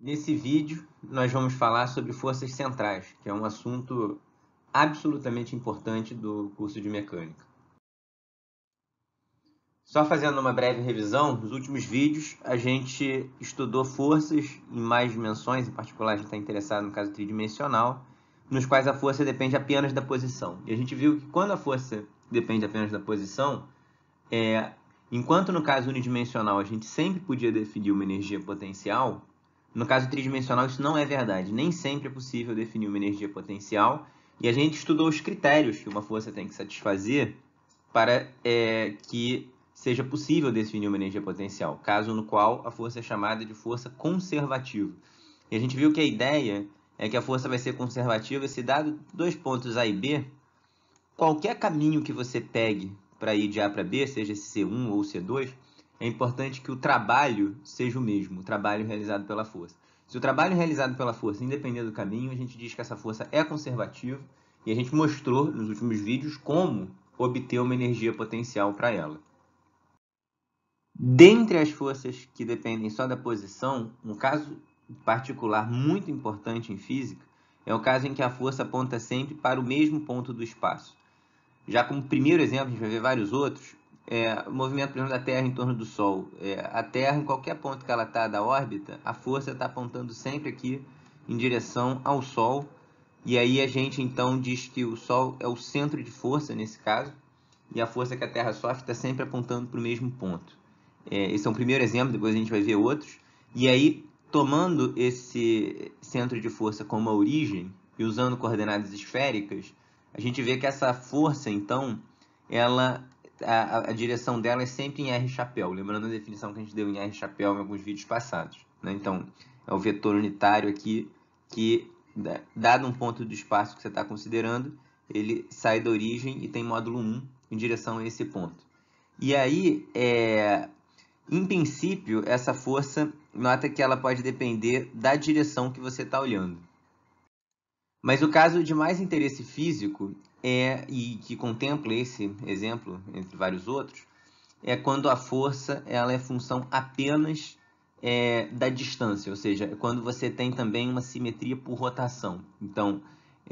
Nesse vídeo, nós vamos falar sobre forças centrais, que é um assunto absolutamente importante do curso de mecânica. Só fazendo uma breve revisão, nos últimos vídeos a gente estudou forças em mais dimensões, em particular a gente está interessado no caso tridimensional, nos quais a força depende apenas da posição. E a gente viu que quando a força depende apenas da posição, é, enquanto no caso unidimensional a gente sempre podia definir uma energia potencial, no caso tridimensional, isso não é verdade. Nem sempre é possível definir uma energia potencial. E a gente estudou os critérios que uma força tem que satisfazer para é, que seja possível definir uma energia potencial, caso no qual a força é chamada de força conservativa. E a gente viu que a ideia é que a força vai ser conservativa se dado dois pontos A e B, qualquer caminho que você pegue para ir de A para B, seja esse C1 ou C2, é importante que o trabalho seja o mesmo, o trabalho realizado pela força. Se o trabalho realizado pela força independer do caminho, a gente diz que essa força é conservativa e a gente mostrou nos últimos vídeos como obter uma energia potencial para ela. Dentre as forças que dependem só da posição, um caso particular muito importante em física é o caso em que a força aponta sempre para o mesmo ponto do espaço. Já como primeiro exemplo, a gente vai ver vários outros, é, o movimento, exemplo, da Terra em torno do Sol. É, a Terra, em qualquer ponto que ela está da órbita, a força está apontando sempre aqui em direção ao Sol. E aí a gente então diz que o Sol é o centro de força nesse caso, e a força que a Terra sofre está sempre apontando para o mesmo ponto. É, esse é um primeiro exemplo, depois a gente vai ver outros. E aí, tomando esse centro de força como a origem e usando coordenadas esféricas, a gente vê que essa força então ela a, a, direção dela é sempre em R chapéu, lembrando a definição que a gente deu em R chapéu em alguns vídeos passados. Né? Então, é o vetor unitário aqui que, dado um ponto do espaço que você está considerando, ele sai da origem e tem módulo 1 em direção a esse ponto. E aí, é, em princípio, essa força, nota que ela pode depender da direção que você está olhando. Mas o caso de mais interesse físico é e que contempla esse exemplo entre vários outros é quando a força ela é função apenas é, da distância, ou seja, é quando você tem também uma simetria por rotação. Então,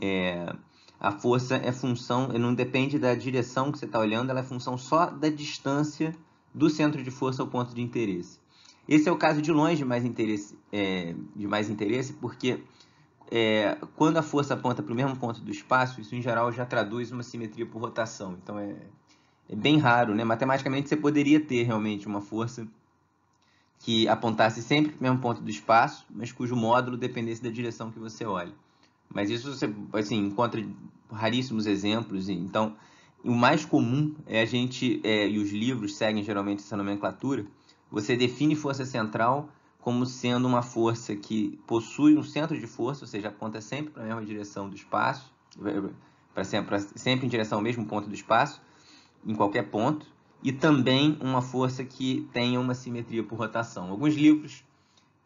é, a força é função, não depende da direção que você está olhando, ela é função só da distância do centro de força ao ponto de interesse. Esse é o caso de longe mais interesse, é, de mais interesse porque é, quando a força aponta para o mesmo ponto do espaço, isso em geral já traduz uma simetria por rotação. Então é, é, bem raro, né? Matematicamente você poderia ter realmente uma força que apontasse sempre para o mesmo ponto do espaço, mas cujo módulo dependesse da direção que você olha. Mas isso você assim, encontra raríssimos exemplos. Então, o mais comum é a gente, é, e os livros seguem geralmente essa nomenclatura, você define força central como sendo uma força que possui um centro de força, ou seja, aponta sempre para a mesma direção do espaço, eh, para sempre, sempre em direção ao mesmo ponto do espaço, em qualquer ponto, e também uma força que tenha uma simetria por rotação. Alguns livros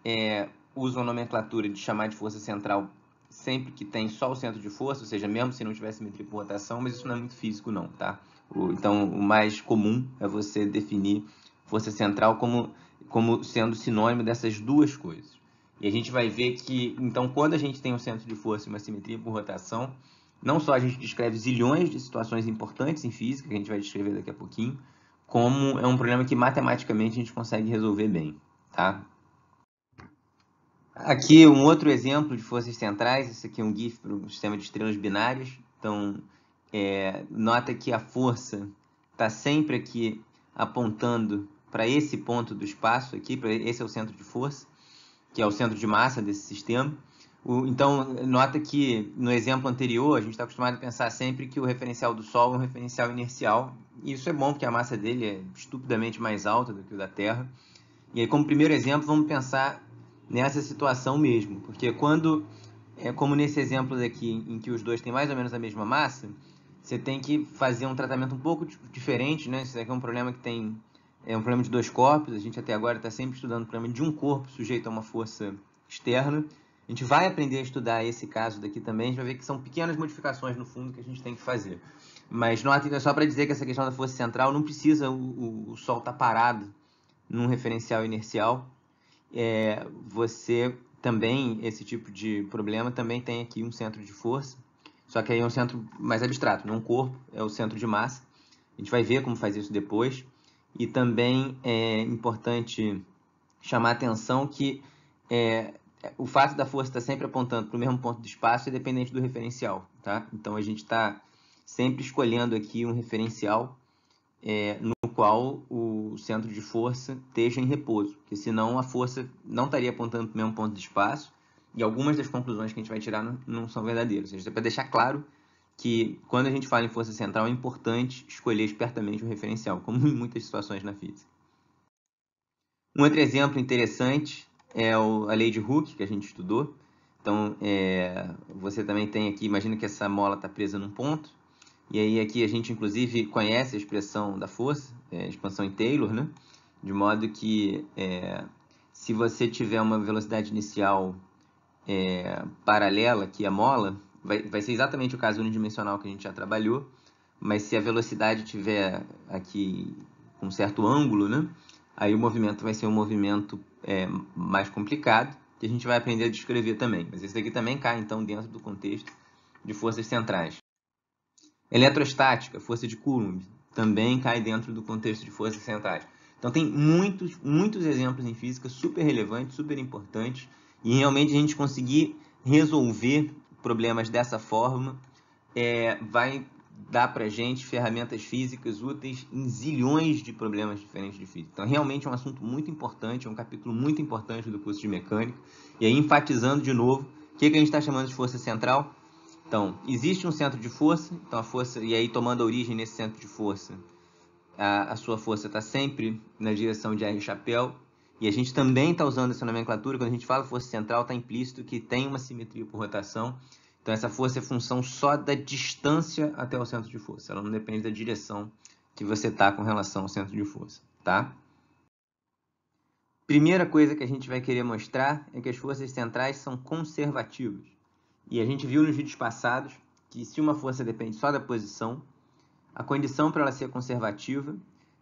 é, usam a nomenclatura de chamar de força central sempre que tem só o centro de força, ou seja, mesmo se não tiver simetria por rotação, mas isso não é muito físico não, tá? Então, o mais comum é você definir força central como como sendo sinônimo dessas duas coisas. E a gente vai ver que, então, quando a gente tem um centro de força e uma simetria por rotação, não só a gente descreve zilhões de situações importantes em física, que a gente vai descrever daqui a pouquinho, como é um problema que matematicamente a gente consegue resolver bem, tá? Aqui um outro exemplo de forças centrais, esse aqui é um GIF para o sistema de estrelas binárias, então é, nota que a força está sempre aqui apontando para esse ponto do espaço aqui, para esse é o centro de força, que é o centro de massa desse sistema. O, então, nota que no exemplo anterior, a gente está acostumado a pensar sempre que o referencial do Sol é um referencial inercial. E isso é bom, porque a massa dele é estupidamente mais alta do que o da Terra. E aí, como primeiro exemplo, vamos pensar nessa situação mesmo. Porque quando, é como nesse exemplo daqui, em que os dois têm mais ou menos a mesma massa, você tem que fazer um tratamento um pouco diferente, né? Isso aqui é um problema que tem é um problema de dois corpos, a gente até agora está sempre estudando o problema de um corpo sujeito a uma força externa. A gente vai aprender a estudar esse caso daqui também, a gente vai ver que são pequenas modificações no fundo que a gente tem que fazer. Mas notem que é só para dizer que essa questão da força central não precisa o, o Sol estar tá parado num referencial inercial. É, você também, esse tipo de problema, também tem aqui um centro de força, só que aí é um centro mais abstrato, Num um corpo, é o centro de massa. A gente vai ver como faz isso depois. E também é importante chamar a atenção que é, o fato da força estar tá sempre apontando para o mesmo ponto do espaço é dependente do referencial. Tá? Então a gente está sempre escolhendo aqui um referencial é, no qual o centro de força esteja em repouso, porque senão a força não estaria apontando para o mesmo ponto de espaço e algumas das conclusões que a gente vai tirar não, não são verdadeiras. Ou seja, é para deixar claro que quando a gente fala em força central é importante escolher espertamente um referencial, como em muitas situações na física. Um outro exemplo interessante é a lei de Hooke, que a gente estudou. Então, é, você também tem aqui, imagina que essa mola está presa num ponto, e aí aqui a gente inclusive conhece a expressão da força, é, expansão em Taylor, né? de modo que é, se você tiver uma velocidade inicial é, paralela, à é mola, vai, vai ser exatamente o caso unidimensional que a gente já trabalhou, mas se a velocidade tiver aqui com um certo ângulo, né, aí o movimento vai ser um movimento é, mais complicado, que a gente vai aprender a descrever também. Mas esse aqui também cai, então, dentro do contexto de forças centrais. Eletrostática, força de Coulomb, também cai dentro do contexto de forças centrais. Então tem muitos, muitos exemplos em física super relevantes, super importantes, e realmente a gente conseguir resolver problemas dessa forma, é, vai dar para gente ferramentas físicas úteis em zilhões de problemas diferentes de física. Então, realmente é um assunto muito importante, é um capítulo muito importante do curso de mecânica. E aí, enfatizando de novo, o que, que a gente está chamando de força central? Então, existe um centro de força, então a força, e aí tomando origem nesse centro de força, a, a sua força está sempre na direção de R chapéu, e a gente também está usando essa nomenclatura, quando a gente fala força central, está implícito que tem uma simetria por rotação. Então, essa força é função só da distância até o centro de força. Ela não depende da direção que você está com relação ao centro de força, tá? Primeira coisa que a gente vai querer mostrar é que as forças centrais são conservativas. E a gente viu nos vídeos passados que se uma força depende só da posição, a condição para ela ser conservativa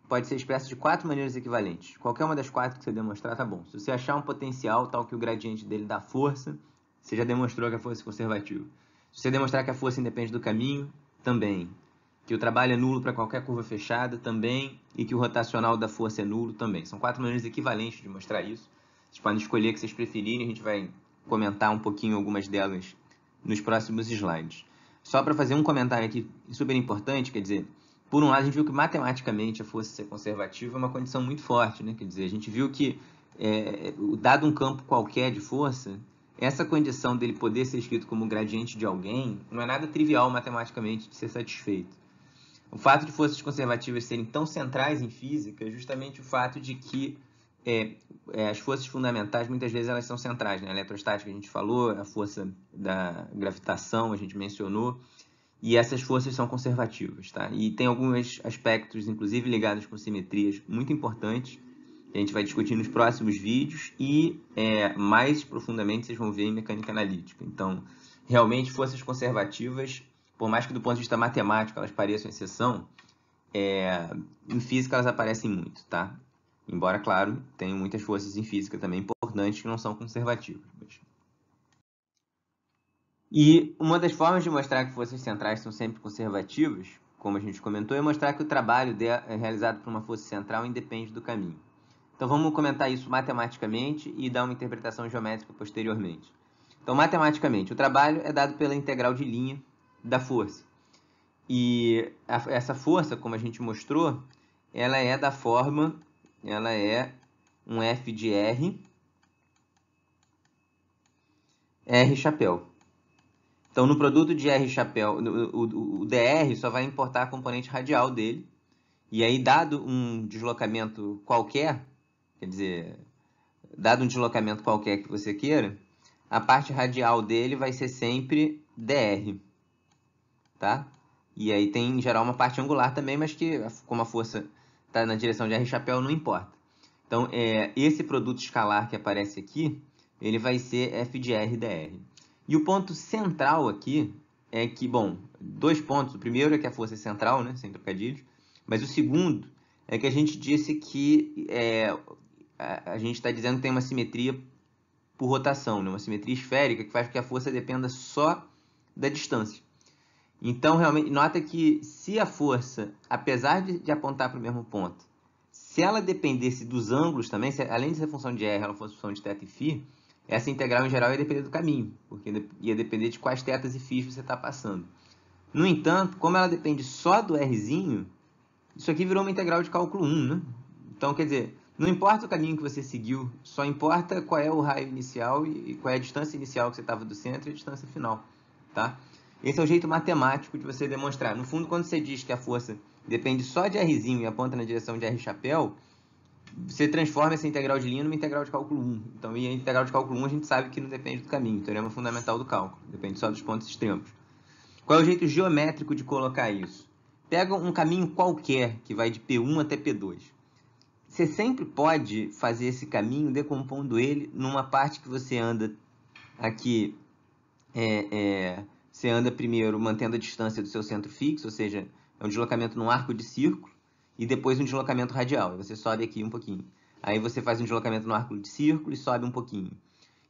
pode ser expresso de quatro maneiras equivalentes. Qualquer uma das quatro que você demonstrar tá bom. Se você achar um potencial tal que o gradiente dele dá força, você já demonstrou que a força é conservativa. Se você demonstrar que a força independe do caminho, também. Que o trabalho é nulo para qualquer curva fechada, também. E que o rotacional da força é nulo, também. São quatro maneiras equivalentes de mostrar isso. Vocês podem escolher o que vocês preferirem, a gente vai comentar um pouquinho algumas delas nos próximos slides. Só para fazer um comentário aqui super importante, quer dizer, por um lado, a gente viu que matematicamente a força ser conservativa é uma condição muito forte, né? Quer dizer, a gente viu que, é, dado um campo qualquer de força, essa condição dele poder ser escrito como gradiente de alguém não é nada trivial matematicamente de ser satisfeito. O fato de forças conservativas serem tão centrais em física é justamente o fato de que é, é, as forças fundamentais muitas vezes elas são centrais. Né? A eletrostática a gente falou, a força da gravitação a gente mencionou. E essas forças são conservativas, tá? E tem alguns aspectos, inclusive ligados com simetrias, muito importantes, que a gente vai discutir nos próximos vídeos e é, mais profundamente vocês vão ver em mecânica analítica. Então, realmente, forças conservativas, por mais que do ponto de vista matemático elas pareçam exceção, é, em física elas aparecem muito, tá? Embora, claro, tenham muitas forças em física também importantes que não são conservativas. Mas... E uma das formas de mostrar que forças centrais são sempre conservativas, como a gente comentou, é mostrar que o trabalho é realizado por uma força central independe do caminho. Então vamos comentar isso matematicamente e dar uma interpretação geométrica posteriormente. Então, matematicamente, o trabalho é dado pela integral de linha da força. E a, essa força, como a gente mostrou, ela é da forma, ela é um F de R, R chapéu. Então, no produto de R chapéu, o, o DR só vai importar a componente radial dele. E aí, dado um deslocamento qualquer, quer dizer, dado um deslocamento qualquer que você queira, a parte radial dele vai ser sempre dr, tá? E aí tem, em geral, uma parte angular também, mas que, como a força está na direção de R chapéu, não importa. Então, é, esse produto escalar que aparece aqui, ele vai ser f de r dr. E o ponto central aqui é que, bom, dois pontos. O primeiro é que a força é central, né, sem trocadilhos. Mas o segundo é que a gente disse que é, a, a gente está dizendo que tem uma simetria por rotação, né, uma simetria esférica que faz com que a força dependa só da distância. Então, realmente, nota que se a força, apesar de, de apontar para o mesmo ponto, se ela dependesse dos ângulos também, se, além de ser função de R, ela fosse função de θ e φ, essa integral em geral ia depender do caminho, porque ia depender de quais tetas e fios você está passando. No entanto, como ela depende só do Rzinho, isso aqui virou uma integral de cálculo 1, né? Então, quer dizer, não importa o caminho que você seguiu, só importa qual é o raio inicial e qual é a distância inicial que você estava do centro e a distância final, tá? Esse é o jeito matemático de você demonstrar. No fundo, quando você diz que a força depende só de Rzinho e aponta na direção de R chapéu, você transforma essa integral de linha numa integral de cálculo 1. Então, e a integral de cálculo 1 a gente sabe que não depende do caminho, o então, teorema é fundamental do cálculo, depende só dos pontos extremos. Qual é o jeito geométrico de colocar isso? Pega um caminho qualquer, que vai de P1 até P2. Você sempre pode fazer esse caminho decompondo ele numa parte que você anda aqui, é, é, você anda primeiro mantendo a distância do seu centro fixo, ou seja, é um deslocamento num arco de círculo, e depois um deslocamento radial. Você sobe aqui um pouquinho. Aí você faz um deslocamento no arco de círculo e sobe um pouquinho.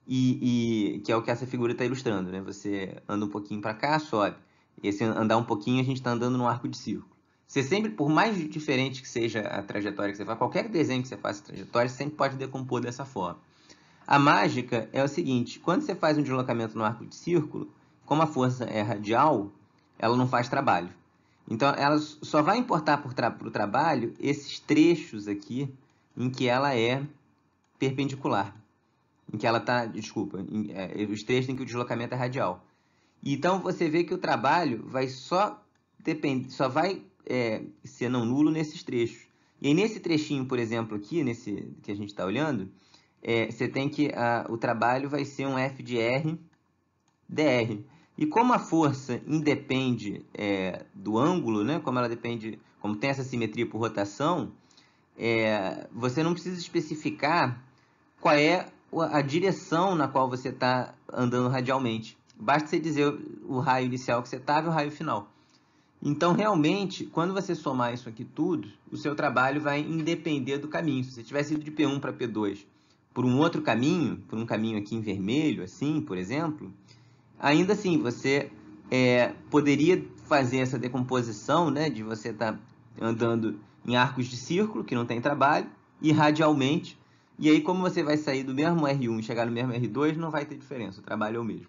E, e que é o que essa figura está ilustrando, né? Você anda um pouquinho para cá, sobe. E Esse andar um pouquinho, a gente está andando no arco de círculo. Você sempre, por mais diferente que seja a trajetória que você faz, qualquer desenho que você faça trajetória, sempre pode decompor dessa forma. A mágica é o seguinte, quando você faz um deslocamento no arco de círculo, como a força é radial, ela não faz trabalho. Então, ela só vai importar para o tra trabalho esses trechos aqui em que ela é perpendicular. Em que ela está, desculpa, em, é, os trechos em que o deslocamento é radial. Então, você vê que o trabalho vai só, depend, só vai é, ser não nulo nesses trechos. E aí, nesse trechinho, por exemplo, aqui, nesse que a gente está olhando, é, você tem que a, ah, o trabalho vai ser um F de R, DR. E como a força independe é, do ângulo, né, como ela depende, como tem essa simetria por rotação, é, você não precisa especificar qual é a direção na qual você está andando radialmente. Basta você dizer o raio inicial que você estava tá e o raio final. Então, realmente, quando você somar isso aqui tudo, o seu trabalho vai independer do caminho. Se você tivesse ido de P1 para P2 por um outro caminho, por um caminho aqui em vermelho, assim, por exemplo, ainda assim você é, poderia fazer essa decomposição, né, de você estar tá andando em arcos de círculo que não tem trabalho e radialmente. E aí, como você vai sair do mesmo R1 e chegar no mesmo R2, não vai ter diferença, o trabalho é o mesmo.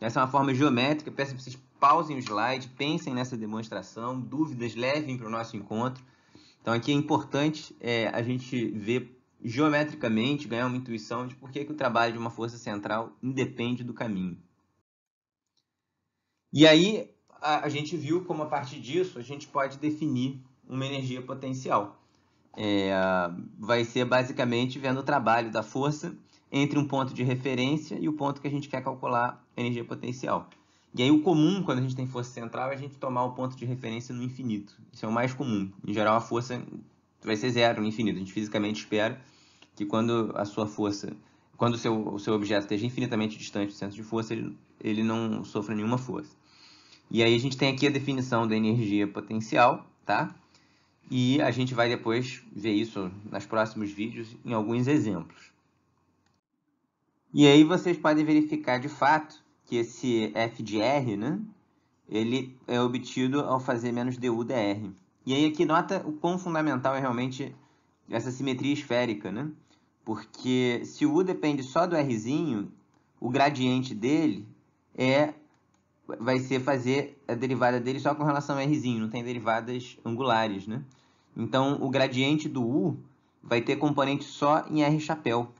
Essa é uma forma geométrica, peço que vocês pausem o slide, pensem nessa demonstração, dúvidas levem para o nosso encontro. Então aqui é importante é, a gente ver geometricamente, ganhar uma intuição de por que, que o trabalho de uma força central independe do caminho. E aí a, a, gente viu como a partir disso a gente pode definir uma energia potencial. É, vai ser basicamente vendo o trabalho da força entre um ponto de referência e o ponto que a gente quer calcular energia potencial. E aí o comum, quando a gente tem força central, é a gente tomar o ponto de referência no infinito. Isso é o mais comum. Em geral, a força vai ser zero no infinito. A gente fisicamente espera que quando a sua força, quando o seu, o seu objeto esteja infinitamente distante do centro de força, ele, ele não sofra nenhuma força. E aí a gente tem aqui a definição da energia potencial, tá? E a gente vai depois ver isso nos próximos vídeos em alguns exemplos. E aí vocês podem verificar de fato que esse F de R, né? Ele é obtido ao fazer menos du dr. E aí aqui nota o quão fundamental é realmente essa simetria esférica, né? Porque se o U depende só do Rzinho, o gradiente dele é vai ser fazer a derivada dele só com relação a rzinho, não tem derivadas angulares, né? Então, o gradiente do u vai ter componente só em r chapéu,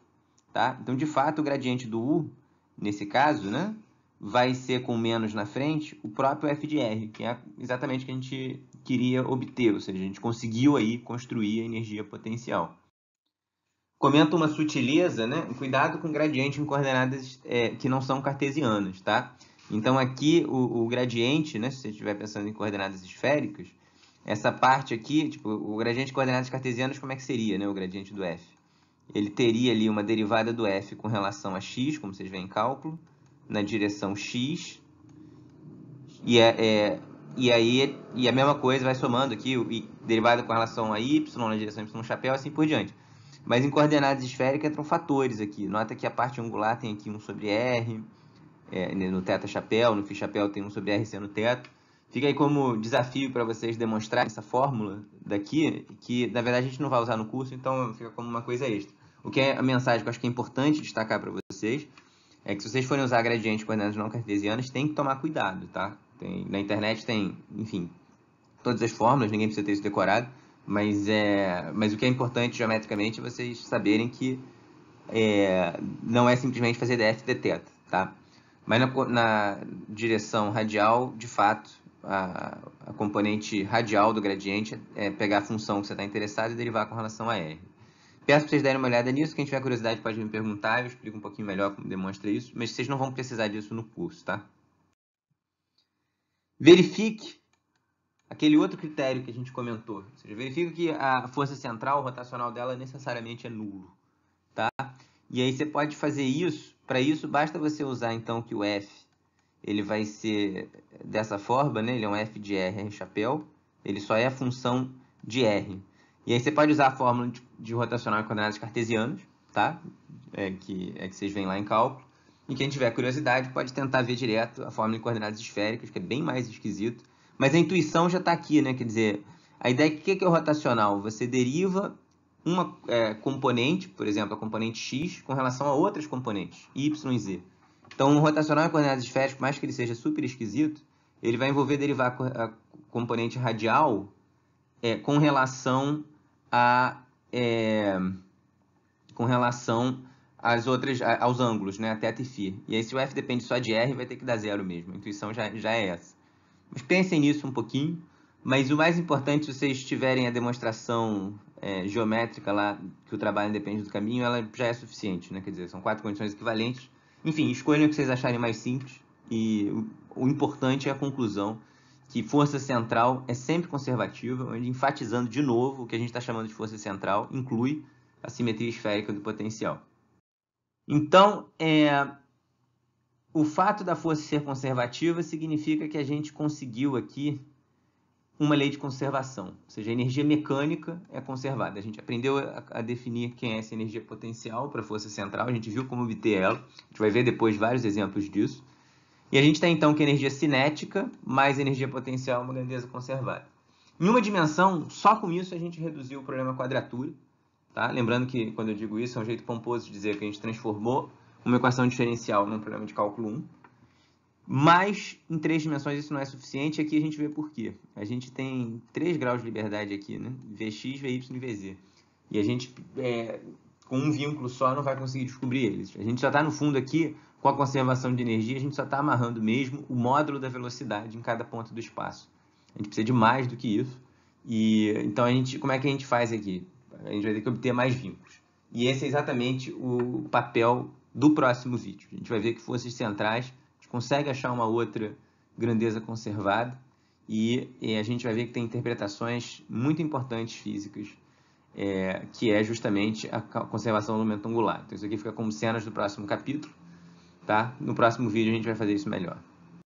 tá? Então, de fato, o gradiente do u, nesse caso, né, vai ser com menos na frente o próprio f de r, que é exatamente o que a gente queria obter, ou seja, a gente conseguiu aí construir a energia potencial. Comenta uma sutileza, né? Cuidado com gradiente em coordenadas é, que não são cartesianas, tá? Então, aqui, o, o gradiente, né, se você estiver pensando em coordenadas esféricas, essa parte aqui, tipo, o gradiente de coordenadas cartesianas, como é que seria né, o gradiente do f? Ele teria ali uma derivada do f com relação a x, como vocês veem em cálculo, na direção x, e, é, é, e aí e a mesma coisa vai somando aqui, e derivada com relação a y, na direção y chapéu, assim por diante. Mas em coordenadas esféricas entram fatores aqui. Nota que a parte angular tem aqui 1 sobre r, é, né, no Teta é Chapéu, no Fi Chapéu tem um sobre RC no teto. Fica aí como desafio para vocês demonstrar essa fórmula daqui, que na verdade a gente não vai usar no curso, então fica como uma coisa extra. O que é a mensagem que eu acho que é importante destacar para vocês é que se vocês forem usar gradientes coordenadas não cartesianas, tem que tomar cuidado, tá? Tem, na internet tem, enfim, todas as fórmulas, ninguém precisa ter isso decorado, mas, é, mas o que é importante geometricamente é vocês saberem que é, não é simplesmente fazer df de teta, tá? Mas na, na direção radial, de fato, a, a, componente radial do gradiente é pegar a função que você está interessado e derivar com relação a R. Peço para vocês darem uma olhada nisso, quem tiver curiosidade pode me perguntar, eu explico um pouquinho melhor como demonstra isso, mas vocês não vão precisar disso no curso, tá? Verifique aquele outro critério que a gente comentou, ou seja, verifique que a força central rotacional dela necessariamente é nulo, tá? E aí você pode fazer isso para isso, basta você usar então que o f ele vai ser dessa forma, né? ele é um f de r, em chapéu, ele só é a função de r. E aí você pode usar a fórmula de, rotacional em coordenadas cartesianas, tá? é, que, é que vocês veem lá em cálculo, e quem tiver curiosidade pode tentar ver direto a fórmula de coordenadas esféricas, que é bem mais esquisito. Mas a intuição já está aqui, né? Quer dizer, a ideia é que o que é o rotacional? Você deriva uma é, componente, por exemplo, a componente x, com relação a outras componentes, y e z. Então, um rotacional em coordenadas esféricas, por mais que ele seja super esquisito, ele vai envolver derivar a componente radial é, com relação a é, com relação às outras aos ângulos, né, θ e φ. E aí se o f depende só de r, vai ter que dar zero mesmo. A intuição já, já é essa. Mas pensem nisso um pouquinho. Mas o mais importante, se vocês tiverem a demonstração é, geométrica lá, que o trabalho depende do caminho, ela já é suficiente, né? Quer dizer, são quatro condições equivalentes. Enfim, escolham o que vocês acharem mais simples e o, o importante é a conclusão que força central é sempre conservativa, enfatizando de novo o que a gente está chamando de força central, inclui a simetria esférica do potencial. Então, é, o fato da força ser conservativa significa que a gente conseguiu aqui uma lei de conservação, ou seja, a energia mecânica é conservada. A gente aprendeu a, a definir quem é essa energia potencial para a força central, a gente viu como obter ela, a gente vai ver depois vários exemplos disso. E a gente tem então que a energia cinética mais energia potencial é uma grandeza conservada. Em uma dimensão, só com isso a gente reduziu o problema quadratura. Tá? Lembrando que quando eu digo isso é um jeito pomposo de dizer que a gente transformou uma equação diferencial num problema de cálculo 1. Mas em três dimensões isso não é suficiente, aqui a gente vê por quê. A gente tem três graus de liberdade aqui, né? Vx, Vy e Vz. E a gente, é, com um vínculo só, não vai conseguir descobrir eles. A gente já está no fundo aqui, com a conservação de energia, a gente só está amarrando mesmo o módulo da velocidade em cada ponto do espaço. A gente precisa de mais do que isso. E então a gente, como é que a gente faz aqui? A gente vai ter que obter mais vínculos. E esse é exatamente o papel do próximo vídeo. A gente vai ver que forças centrais consegue achar uma outra grandeza conservada e, e a gente vai ver que tem interpretações muito importantes físicas, é, que é justamente a conservação do momento angular. Então isso aqui fica como cenas do próximo capítulo, tá? No próximo vídeo a gente vai fazer isso melhor.